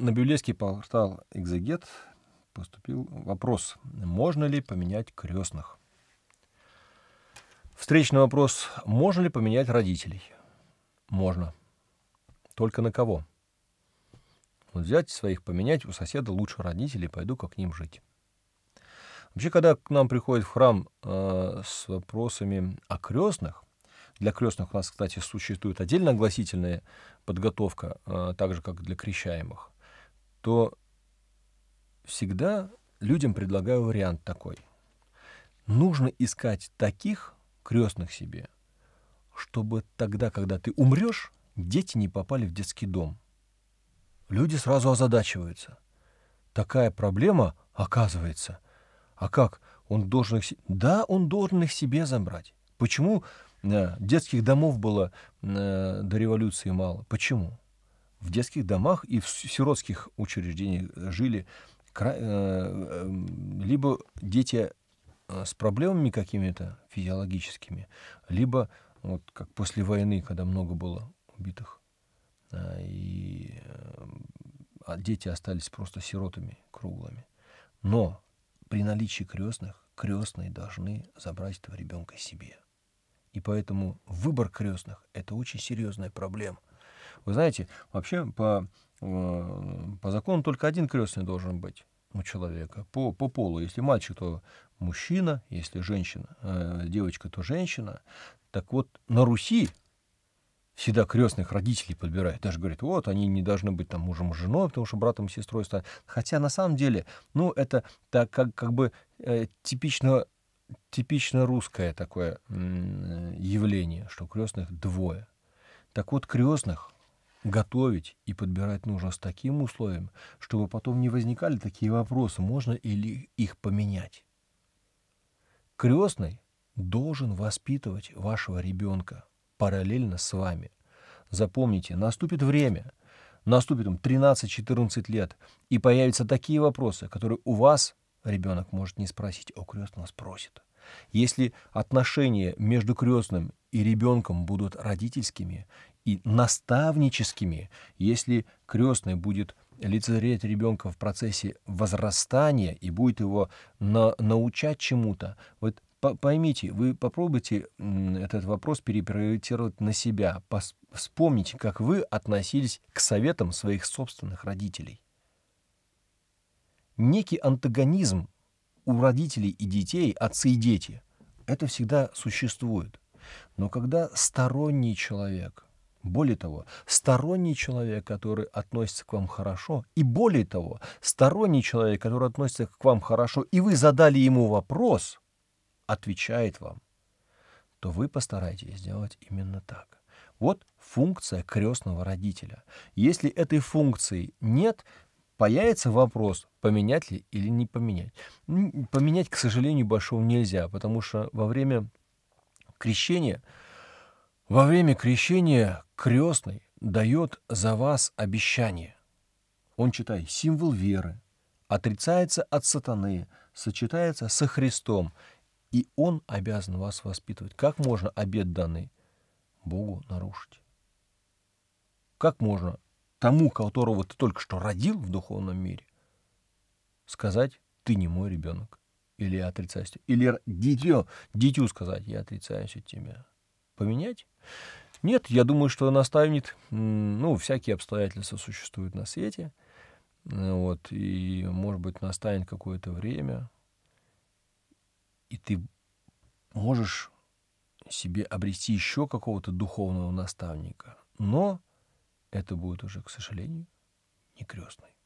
на библейский портал «Экзегет» поступил вопрос, можно ли поменять крестных? Встречный вопрос, можно ли поменять родителей? Можно. Только на кого? Вот взять своих, поменять у соседа лучше родителей, пойду как к ним жить. Вообще, когда к нам приходит в храм э, с вопросами о крестных, для крестных у нас, кстати, существует отдельно огласительная подготовка, э, так же, как для крещаемых то всегда людям предлагаю вариант такой. Нужно искать таких крестных себе, чтобы тогда, когда ты умрешь, дети не попали в детский дом. Люди сразу озадачиваются. Такая проблема оказывается. А как? Он должен их... Да, он должен их себе забрать. Почему э, детских домов было э, до революции мало? Почему? в детских домах и в сиротских учреждениях жили э, э, либо дети э, с проблемами какими-то физиологическими, либо вот как после войны, когда много было убитых, и а дети остались просто сиротами круглыми. Но при наличии крестных крестные должны забрать этого ребенка себе. И поэтому выбор крестных – это очень серьезная проблема – вы знаете, вообще по, э, по закону только один крестный должен быть у человека по, по полу. Если мальчик, то мужчина, если женщина, э, девочка, то женщина. Так вот, на Руси всегда крестных родителей подбирают. Даже говорят, вот, они не должны быть там мужем и женой, потому что братом и сестрой станут. Хотя на самом деле, ну, это так как, как бы э, типично, типично русское такое э, явление, что крестных двое. Так вот, крестных готовить и подбирать нужно с таким условием, чтобы потом не возникали такие вопросы, можно или их поменять. Крестный должен воспитывать вашего ребенка параллельно с вами. Запомните, наступит время, наступит им 13-14 лет, и появятся такие вопросы, которые у вас ребенок может не спросить, а у крестного спросит. Если отношения между крестным и ребенком будут родительскими, и наставническими, если крестный будет лицезреть ребенка в процессе возрастания и будет его на, научать чему-то. Вот поймите, вы попробуйте этот вопрос перепроектировать на себя. Пос вспомните, как вы относились к советам своих собственных родителей. Некий антагонизм у родителей и детей, отцы и дети, это всегда существует. Но когда сторонний человек – более того, сторонний человек, который относится к вам хорошо, и более того, сторонний человек, который относится к вам хорошо, и вы задали ему вопрос, отвечает вам, то вы постарайтесь сделать именно так. Вот функция крестного родителя. Если этой функции нет, появится вопрос, поменять ли или не поменять. Поменять, к сожалению, большого нельзя, потому что во время крещения – во время крещения крестный дает за вас обещание. Он, читай, символ веры, отрицается от сатаны, сочетается со Христом, и он обязан вас воспитывать. Как можно обед данный Богу нарушить? Как можно тому, которого ты только что родил в духовном мире, сказать, ты не мой ребенок, или я отрицаюсь, или дитю дитю сказать, я отрицаюсь от тебя поменять? Нет, я думаю, что наставник, ну, всякие обстоятельства существуют на свете, э, вот, и, может быть, настанет какое-то время, и ты можешь себе обрести еще какого-то духовного наставника, но это будет уже, к сожалению, не крестный.